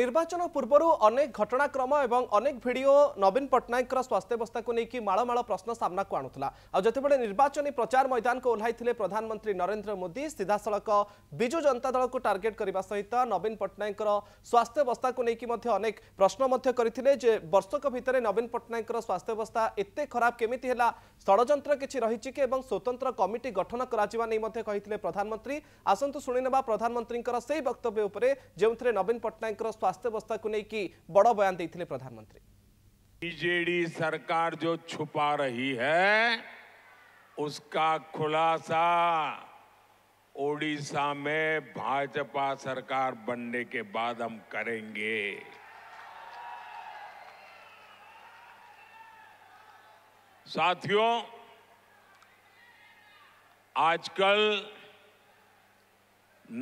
নির্বাচন পূর্বৰ अनेक ঘটনাക്രമ আৰু अनेक ভিডিঅ' নবীন পট্টনায়কৰ স্বাস্থ্যৱস্থা কোনেকি মাଳমাଳা প্ৰশ্ন सामना কৰাতলা আৰু যেতিয়া নির্বাচনী প্ৰচাৰ ময়দানক ওলাই থিলে প্ৰধানমন্ত্ৰী নৰেন্দ্ৰ মোদী সিধা সলক বিজু জনতা দলক টার্গেট কৰিবাসহিত নবীন পট্টনায়কৰ স্বাস্থ্যৱস্থা কোনেকিৰ মদ্যে अनेक প্ৰশ্ন মদ্য কৰি থিলে যে বছৰৰ ভিতৰত নবীন পট্টনায়কৰ স্বাস্থ্যৱস্থা ইতে খৰাব কেনেতি হলা সড়যন্ত্র কিচি ৰহিচিকে আৰু স্বতন্ত্ৰ কমিটী গঠন কৰা চিবা নে মদ্যে কহি থিলে প্ৰধানমন্ত্ৰী আসন্ত শুনি নেবা প্ৰধানমন্ত্ৰীৰ সেই বক্তব্যৰ ওপৰে যেতিয়া নবীন পট্টনায়কৰ स्वास्थ्यावस्था को लेकिन बड़ बयान देते प्रधानमंत्री बीजेडी सरकार जो छुपा रही है उसका खुलासा ओडिशा में भाजपा सरकार बनने के बाद हम करेंगे साथियों आजकल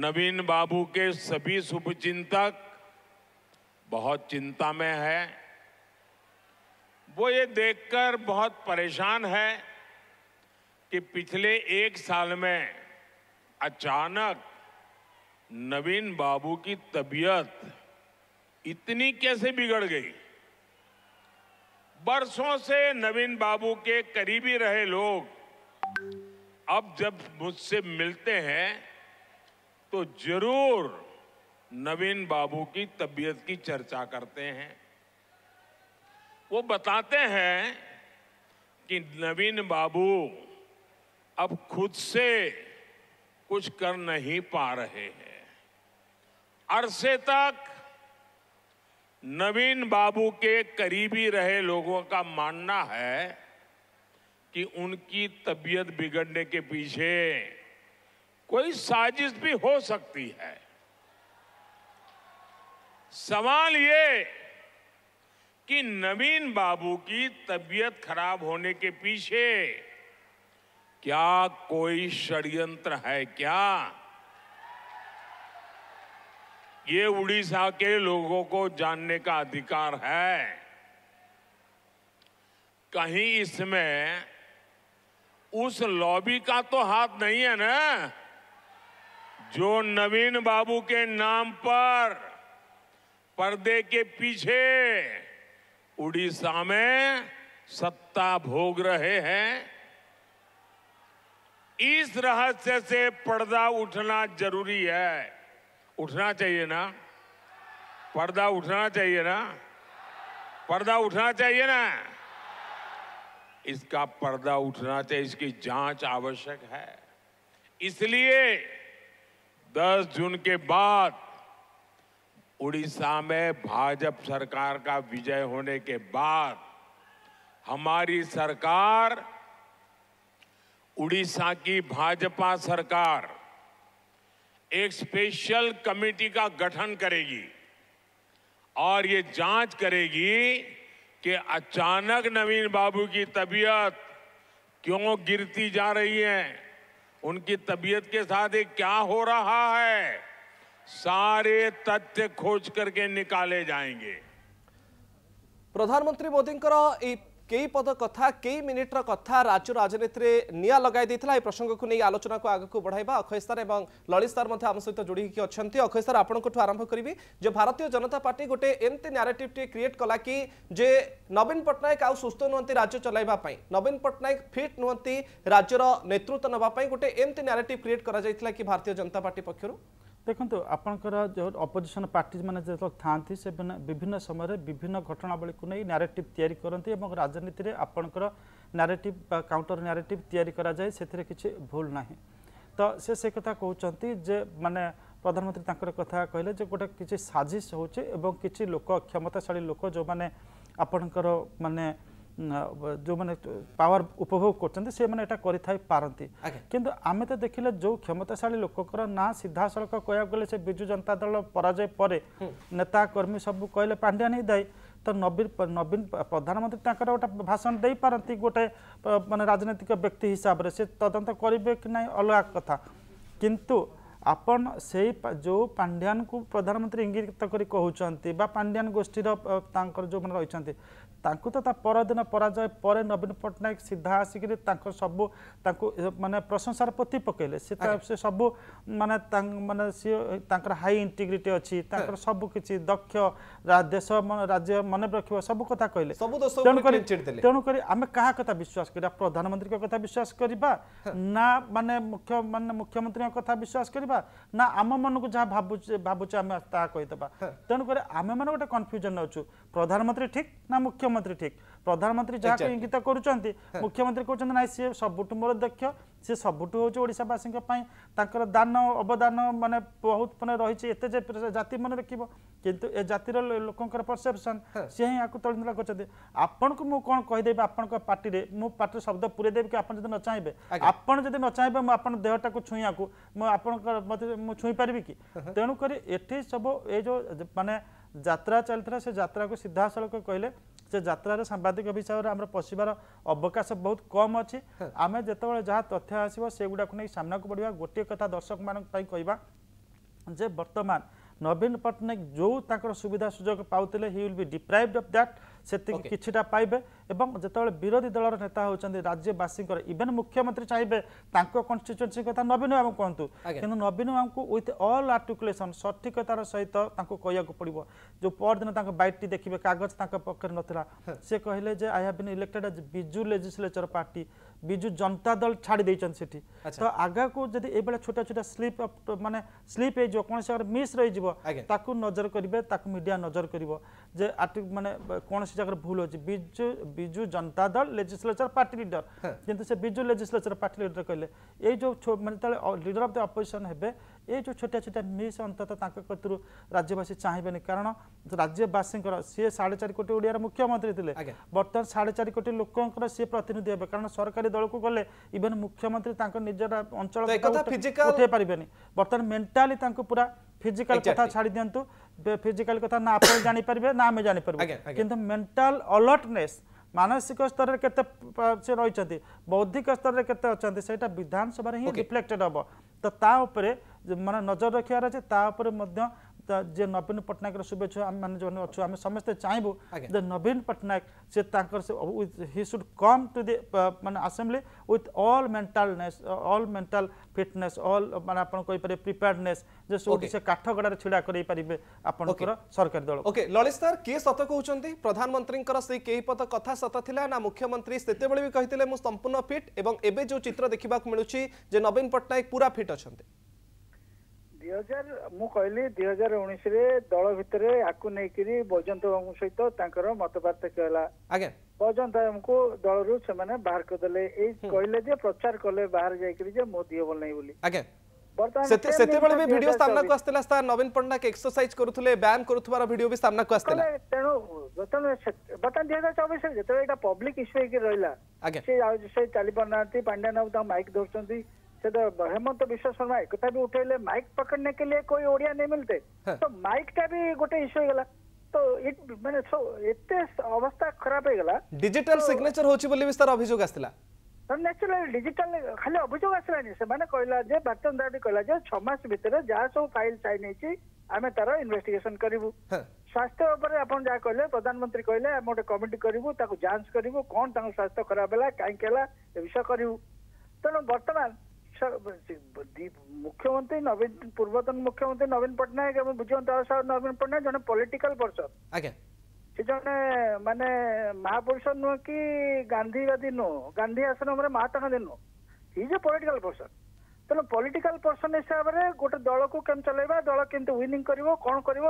नवीन बाबू के सभी शुभचिंतक बहुत चिंता में है वो ये देखकर बहुत परेशान है कि पिछले एक साल में अचानक नवीन बाबू की तबीयत इतनी कैसे बिगड़ गई बरसों से नवीन बाबू के करीबी रहे लोग अब जब मुझसे मिलते हैं तो जरूर नवीन बाबू की तबीयत की चर्चा करते हैं वो बताते हैं कि नवीन बाबू अब खुद से कुछ कर नहीं पा रहे हैं अरसे तक नवीन बाबू के करीबी रहे लोगों का मानना है कि उनकी तबीयत बिगड़ने के पीछे कोई साजिश भी हो सकती है सवाल ये कि नवीन बाबू की तबीयत खराब होने के पीछे क्या कोई षड्यंत्र है क्या ये उड़ीसा के लोगों को जानने का अधिकार है कहीं इसमें उस लॉबी का तो हाथ नहीं है ना जो नवीन बाबू के नाम पर पर्दे के पीछे उड़ीसा में सत्ता भोग रहे हैं इस रहस्य से पर्दा उठना जरूरी है उठना चाहिए ना पर्दा उठना चाहिए ना पर्दा उठना चाहिए ना इसका पर्दा उठना चाहिए इसकी जांच आवश्यक है इसलिए 10 जून के बाद उड़ीसा में भाजपा सरकार का विजय होने के बाद हमारी सरकार उड़ीसा की भाजपा सरकार एक स्पेशल कमेटी का गठन करेगी और ये जांच करेगी कि अचानक नवीन बाबू की तबीयत क्यों गिरती जा रही है उनकी तबीयत के साथ ये क्या हो रहा है सारे तथ्य खोज करके निकाले जाएंगे प्रधानमंत्री मोदी এই কেই পদ কথা কেই মিনিটর কথা রাজ্য রাজনীতিরে নিয়া লগাই দিয়েছিল এই প্রসঙ্গক নিয়ে আলোচনাকে আগুক বড়াইবা অক্ষয় স্যার এবং ললিত স্যার মধ্যে আমার সহ যোড়ি অনেক অক্ষয় স্যার আপনার আরম্ভ করবি যে ভারতীয় জনতা পার্টি গোটে এমতি ন্যারেটিভটি ক্রিয়েট কলা কি যে নবীন পট্টনাক আউ সুস্থ নুহতি রাজ্য চলাইবা পাই নবীন পট্টনাক ফিট নুহতি রাজ্যর নেতৃত্ব নেওয়া গোটে এমতি ন্যারেটিভ ক্রিয়েট করা যাইছিল কি ভারতীয় জনতা পার্টি পক্ষর ଦେଖନ୍ତୁ ଆପଣଙ୍କର ଯେଉଁ ଅପୋଜିସନ୍ ପାର୍ଟି ମାନେ ଯେତେବେଳେ ଥାଆନ୍ତି ସେମାନେ ବିଭିନ୍ନ ସମୟରେ ବିଭିନ୍ନ ଘଟଣାବଳୀକୁ ନେଇ ନ୍ୟାରେଟିଭ୍ ତିଆରି କରନ୍ତି ଏବଂ ରାଜନୀତିରେ ଆପଣଙ୍କର ନ୍ୟାରେଟିଭ୍ ବା କାଉଣ୍ଟର ନ୍ୟାରେଟିଭ୍ ତିଆରି କରାଯାଏ ସେଥିରେ କିଛି ଭୁଲ ନାହିଁ ତ ସେ ସେ କଥା କହୁଛନ୍ତି ଯେ ମାନେ ପ୍ରଧାନମନ୍ତ୍ରୀ ତାଙ୍କର କଥା କହିଲେ ଯେ ଗୋଟେ କିଛି ସାଜିଶ ହେଉଛି ଏବଂ କିଛି ଲୋକ କ୍ଷମତାଶାଳୀ ଲୋକ ଯେଉଁମାନେ ଆପଣଙ୍କର ମାନେ ଯେଉଁମାନେ ପାୱାର ଉପଭୋଗ କରୁଛନ୍ତି ସେମାନେ ଏଇଟା ପାରନ୍ତି କିନ୍ତୁ ଆମେ ତ ଦେଖିଲେ ଯେଉଁ କ୍ଷମତାଶାଳୀ ଲୋକଙ୍କର ନାଁ ସିଧାସଳଖ କହିବାକୁ ଗଲେ ସେ ବିଜୁ ଜନତା ଦଳ ପରାଜୟ ପରେ ନେତା କର୍ମୀ ସବୁ କହିଲେ ପାଣ୍ଡିଆନ ହିଁ ଦାୟୀ ତ ନବୀନ ନବୀନ ପ୍ରଧାନମନ୍ତ୍ରୀ ତାଙ୍କର ଗୋଟେ ଭାଷଣ ଦେଇପାରନ୍ତି ଗୋଟେ ମାନେ ରାଜନୈତିକ ବ୍ୟକ୍ତି ହିସାବରେ ସେ ତଦନ୍ତ କରିବେ କି ନାହିଁ ଅଲଗା କଥା କିନ୍ତୁ ଆପଣ ସେଇ ଯେଉଁ ପାଣ୍ଡିଆନକୁ ପ୍ରଧାନମନ୍ତ୍ରୀ ଇଙ୍ଗିତ କରି କହୁଛନ୍ତି ବା ପାଣ୍ଡିଆନ ଗୋଷ୍ଠୀର ତାଙ୍କର ଯେଉଁମାନେ ରହିଛନ୍ତି ତାଙ୍କୁ ତ ତା ପରଦିନ ପରାଜୟ ପରେ ନବୀନ ପଟ୍ଟନାୟକ ସିଧା ଆସିକିରି ତାଙ୍କ ସବୁ ତାଙ୍କୁ ମାନେ ପ୍ରଶଂସାର ପୋତି ପକାଇଲେ ସେ ସେ ସବୁ ମାନେ ମାନେ ସିଏ ତାଙ୍କର ହାଇ ଇଣ୍ଟିଗ୍ରିଟି ଅଛି ତାଙ୍କର ସବୁ କିଛି ଦକ୍ଷ ଦେଶ ରାଜ୍ୟ ମନେ ରଖିବ ସବୁ କଥା କହିଲେ ତେଣୁକରି ତେଣୁକରି ଆମେ କାହା କଥା ବିଶ୍ୱାସ କରିବା ପ୍ରଧାନମନ୍ତ୍ରୀଙ୍କ କଥା ବିଶ୍ୱାସ କରିବା ନା ମାନେ ମୁଖ୍ୟ ମାନେ ମୁଖ୍ୟମନ୍ତ୍ରୀଙ୍କ କଥା ବିଶ୍ୱାସ କରିବା ନା ଆମ ମନକୁ ଯାହା ଭାବୁଛେ ଭାବୁଛେ ଆମେ ତାହା କହିଦେବା ତେଣୁକରି ଆମେମାନେ ଗୋଟେ କନଫ୍ୟୁଜନ୍ ଅଛୁ ପ୍ରଧାନମନ୍ତ୍ରୀ ଠିକ୍ ନା ମୁଖ୍ୟ ମୁଖ୍ୟମନ୍ତ୍ରୀ ଠିକ୍ ପ୍ରଧାନମନ୍ତ୍ରୀ ଯାହାକୁ ଇଙ୍ଗିତ କରୁଛନ୍ତି ମୁଖ୍ୟମନ୍ତ୍ରୀ କହୁଛନ୍ତି ନାଇଁ ସିଏ ସବୁଠୁ ମୋର ଦକ୍ଷ ସିଏ ସବୁଠୁ ହେଉଛି ଓଡ଼ିଶାବାସୀଙ୍କ ପାଇଁ ତାଙ୍କର ଦାନ ଅବଦାନ ମାନେ ବହୁତ ମାନେ ରହିଛି ଏତେ ଯେ ଜାତି ମନେ ରଖିବ କିନ୍ତୁ ଏ ଜାତିର ଲୋକଙ୍କର ପରସେପ୍ସନ୍ ସିଏ ହିଁ ଆକୁ ତଳିମୂଳା କରୁଛନ୍ତି ଆପଣଙ୍କୁ ମୁଁ କ'ଣ କହିଦେବି ଆପଣଙ୍କ ପାର୍ଟିରେ ମୁଁ ପାଟିରେ ଶବ୍ଦ ପୁରେଇ ଦେବି କି ଆପଣ ଯଦି ନ ଚାହିଁବେ ଆପଣ ଯଦି ନ ଚାହିଁବେ ମୁଁ ଆପଣ ଦେହଟାକୁ ଛୁଇଁବାକୁ ମୁଁ ଆପଣଙ୍କ ମୋତେ ମୁଁ ଛୁଇଁ ପାରିବି କି ତେଣୁକରି ଏଠି ସବୁ ଏ ଯେଉଁ ମାନେ ଯାତ୍ରା ଚାଲିଥିଲା ସେ ଯାତ୍ରାକୁ ସିଧାସଳଖ କହିଲେ ସେ ଯାତ୍ରାରେ ସାମ୍ବାଦିକ ବିଷୟରେ ଆମର ପଶିବାର ଅବକାଶ ବହୁତ କମ୍ ଅଛି ଆମେ ଯେତେବେଳେ ଯାହା ତଥ୍ୟ ଆସିବ ସେଗୁଡ଼ାକୁ ନେଇ ସାମ୍ନାକୁ ପଡ଼ିବା ଗୋଟିଏ କଥା ଦର୍ଶକମାନଙ୍କ ପାଇଁ କହିବା ଯେ ବର୍ତ୍ତମାନ ନବୀନ ପଟ୍ଟନାୟକ ଯେଉଁ ତାଙ୍କର ସୁବିଧା ସୁଯୋଗ ପାଉଥିଲେ he will be deprived of that ସେତିକି କିଛିଟା ପାଇବେ এবং যেতবে বিরোধী দলর নেতা হচ্ছেন রাজ্যবাসীঙ্কর ইভেন মুখ্যমন্ত্রী চাইবে তাঁর কনস্টিটুয়েন্সি কথা নবীন বাবু কুহতু কিন্তু নবীন বাবু উইথ অল আর্টিকুলেসন সঠিকতার সহ তাঁকু কহিବାକୁ পড়ব যে পরদিন তাঁর বাইটটি দেখবে কাগজ তাঁর পক্ষে নথিলা সে কহিলে যে I have been elected as Biju legislature party Biju Janata Dal ছাড়ি দিয়েছেন সেটি তো আগাকু যদি এইভাবে ছোট ছোট স্লিপ মানে স্লিপ হয়ে যাব কোণী জায়গায় মিস রয়ে যাব তাকে নজর করবে তাকে মিডিয়া নজর করব যে মানে কোণী জায়গায় ভুল হচ্ছে বিজু বিজু জনতা দল লেজিসলেচর পার্টি লিডর কিন্তু সে বিজু লেজিসলেচর পার্টি লিডর কে এই যে মানে যেতে লিডর অফ দ অপোজিশন হবে এই যে ছোট ছোট মিস অন্তত তাঁর কতির রাজ্যবাসী চাহিবেনি কারণ রাজ্যবাসীঙ্কর সি সাড়ে চারি কোটি ওড়িয়ার মুখ্যমন্ত্রী লে বর্তমান সাড়ে চারি কোটি লোকঙ্কর সি প্রতিনিধি হবে কারণ সরকারি দলক গেলে ইভেন মুখ্যমন্ত্রী তাঁর নিজের অঞ্চল উঠাই পারবেনি বর্তমান মেন্টালি তাঁর পুরা ফিজিক্যাল কথা ছাড়ি দিও ফিজিক্যাল কথা না আপনি জাঁপারে না আমি জাঁপারু কিন্তু মেন্টাল অলর্টনেস ମାନସିକ ସ୍ତରରେ କେତେ ସେ ରହିଛନ୍ତି ବୌଦ୍ଧିକ ସ୍ତରରେ କେତେ ଅଛନ୍ତି ସେଇଟା ବିଧାନସଭାରେ ହିଁ ରିଫ୍ଲେକ୍ଟେଡ଼ ହେବ ତ ତା ଉପରେ ମାନେ ନଜର ରଖିବାର ଅଛି ତା ଉପରେ ମଧ୍ୟ যে নবীন পট্টনাকর শুভেচ্ছ আমি মানে যে অছু আমি সমস্ত চাইবু যে নবীন পট্টনাক সে তাঁকর he should come to the মানে assembly with all mentalness all mental fitness all মানে আপনার কইপারে প্রিপেয়ার্ডনেস যে সৌটি সে কাঠগড়ার ছিড়া করাই পারিবে আপনার সরকারি দল ওকে ললিত স্যার কি সত কৌন প্রধানমন্ত্রীঙ্কর সেই কেইপদ কথা সত লা না মুখ্যমন্ত্রী সেতবে বি কে সম্পূর্ণ ফিট এবং এবে যে চিত্র দেখা মিলুছি যে নবীন পট্টনাক পুরা ফিট অনেক ଦୁଇ ମୁଁ କହିଲି ଦୁଇ ହଜାର ଉଣେଇଶରେ ଦଳ ଭିତରେ ଆକୁ ନେଇକିରି ବୈଜନ୍ତ ବାବୁଙ୍କ ସହିତ ତାଙ୍କର ମତ ପାର୍ଥକ୍ୟ ହେଲା ଆଜ୍ଞା ବୈଜନ୍ତ ବାବୁଙ୍କୁ ଦଳରୁ ସେମାନେ ବାହାର କରିଦେଲେ ଏଇ କହିଲେ ଯେ ପ୍ରଚାର କଲେ ବାହାରେ ଯାଇକିରି ଯେ ମୋ ଦିଅ ହେବ ନାହିଁ ବୋଲି ଆଜ୍ଞା ସେତେବେଳେ ବି ଭିଡିଓ ସାମ୍ନାକୁ ଆସିଥିଲା ସାର୍ ନବୀନ ପଟ୍ଟନାୟକ ଏକ୍ସରସାଇଜ କରୁଥିଲେ ବ୍ୟାୟାମ କରୁଥିବାର ଭିଡିଓ ବି ସାମ୍ନାକୁ ଆସିଥିଲା ତେଣୁ ବର୍ତ୍ତମାନ ବର୍ତ୍ତମାନ ଦୁଇ ହଜାର ଚବିଶରେ ଯେତେବେଳେ ଏଇଟା ପବ୍ଲିକ ଇସ୍ୟୁ ହେଇକି ରହିଲା ସେ ଆଉ ସେ ଚାଲି ପାରୁନାହାନ୍ତି ପାଣ୍ଡିଆନ ବାବୁ ତାଙ୍କ ମାଇକ ଧରୁଛନ୍ତି से हेमंत विश्व शर्मा एक भी उठेले माइक पकड़ने के लिए कोई ओडिया नहीं मिलते तो माइक टा भी गोटे इश्यू होगा तो इट माने सो एते अवस्था खराब होगा डिजिटल सिग्नेचर होची बोली भी सर अभियोग आस्तिला ନ୍ୟାଚୁରାଲି ଡିଜିଟାଲ ଖାଲି ଅଭିଯୋଗ ଆସିଲାନି ସେମାନେ କହିଲା ଯେ ଭାରତୀୟ ଜନତା ପାର୍ଟି କହିଲା ଯେ ଛଅ ମାସ ଭିତରେ ଯାହା ସବୁ ଫାଇଲ ସାଇନ୍ ହେଇଛି ଆମେ ତାର ଇନଭେଷ୍ଟିଗେସନ କରିବୁ ସ୍ୱାସ୍ଥ୍ୟ ଉପରେ ଆପଣ ଯାହା କହିଲେ ପ୍ରଧାନମନ୍ତ୍ରୀ କହିଲେ ଆମେ ଗୋଟେ କମିଟି କରିବୁ ତାକୁ ଯାଞ୍ଚ କରିବୁ କ'ଣ ତାଙ୍କ ସ୍ୱାସ୍ଥ୍ୟ ଖରାପ ହେଲା କାହିଁକି ହେଲା ଏ ବିଷୟ କରିବୁ ତେଣୁ ବର୍ତ୍ତମାନ আচ্ছা, মুখ্যমন্ত্রী নবীন পূর্বতন মুখ্যমন্ত্রী নবীন পট্টনাক এবং বুঝিয়ন্ত সাহু নবীন পট্টনাক জন পলিটিক্যাল পর্সন আজ্ঞা সে জনে মানে মহাপুরুষ নুহ কি গান্ধীবাদী নুহ গান্ধী আশ্রমরে মহাত্মা গান্ধী নুহ ইজ এ পলিটিক্যাল পর্সন তেমন পলিটিক্যাল পর্সন হিসাবে গোটে দলকু কেমন চলাইবা দল কেমতি উইনিং করিব কোন করিব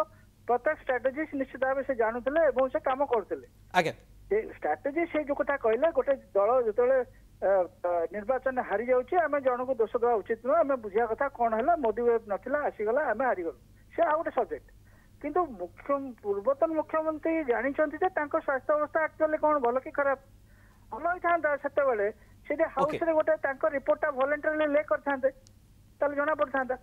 প্রত্যেক স্ট্রাটেজিস্ট নিশ্চিত ভাবে সে জাণুলে এবং সে কাম করুলে আজ্ঞা স্ট্রাটেজি সে যে কথা কহিলে গোটে দল যেতবে ନିର୍ବାଚନ ହାରି ଯାଉଛି ଆମେ ଜଣଙ୍କୁ ଦୋଷ ଦେବା ଉଚିତ ନୁହଁ ଆମେ ବୁଝିବା କଥା କ'ଣ ହେଲା ମୋଦି ୱେବ୍ ନଥିଲା ଆସିଗଲା ଆମେ ହାରିଗଲୁ ସେ ଆଉ ଗୋଟେ ସବଜେକ୍ଟ କିନ୍ତୁ ମୁଖ୍ୟ ପୂର୍ବତନ ମୁଖ୍ୟମନ୍ତ୍ରୀ ଜାଣିଛନ୍ତି ଯେ ତାଙ୍କ ସ୍ୱାସ୍ଥ୍ୟ ଅବସ୍ଥା ଆକ୍ଚୁଆଲି କ'ଣ ଭଲ କି ଖରାପ ଭଲ ହେଇଥାନ୍ତା ସେତେବେଳେ ସେଠି ହାଉସରେ ଗୋଟେ ତାଙ୍କ ରିପୋର୍ଟଟା ଭଲେଣ୍ଟାରିଲି ଲେ କରିଥାନ୍ତେ ତାହେଲେ ଜଣାପଡ଼ିଥାନ୍ତା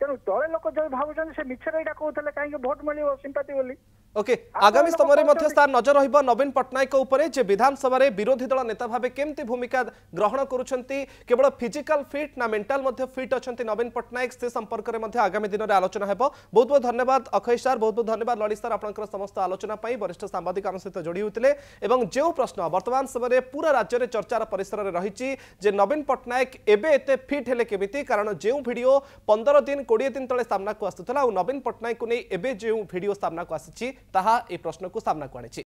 ତେଣୁ ଦଳେ ଲୋକ ଯୋଉ ଭାବୁଛନ୍ତି ସେ ମିଛରେ ଏଇଟା କହୁଥିଲେ କାହିଁକି ଭୋଟ ମିଳିବ ସିମ୍ପାତି ବୋଲି ওকে আগামী সময়ের মধ্যে স্যার নজর রহব নবীন পট্টনাক উপরে যে বিধানসভার বিরোধী দল নেতা ভাবে কেমতি ভূমিকা গ্রহণ করছেন কেবল ফিজিক্যাল ফিট না মেন্টাল মধ্যে ফিট অনেক নবীন পট্টনাক সে সম্পর্কের মধ্যে আগামী দিনের আলোচনা হব বহুত বহুত ধন্যবাদ অক্ষয় স্যার বহুত বহুত ধন্যবাদ ললিত স্যার আপনার সমস্ত আলোচনা পাই বরিষ্ঠ সাংবাদিক আমার সহ যোড়ি হয়েছে এবং যে প্রশ্ন বর্তমান সময়ে পুরা রাজ্যের চর্চার পরিসরের রয়েছে যে নবীন পট্টনাক এবে এতে ফিট হলে কেমিতি কারণ যে ভিডিও পনেরো দিন কোড়ি দিন তলে সামনাকু আসুলা নবীন পট্টনাক এবে যে ভিডিও সামনাকু আসিছে ତାହା ଏ ପ୍ରଶ୍ନକୁ ସାମ୍ନାକୁ ଆଣିଛି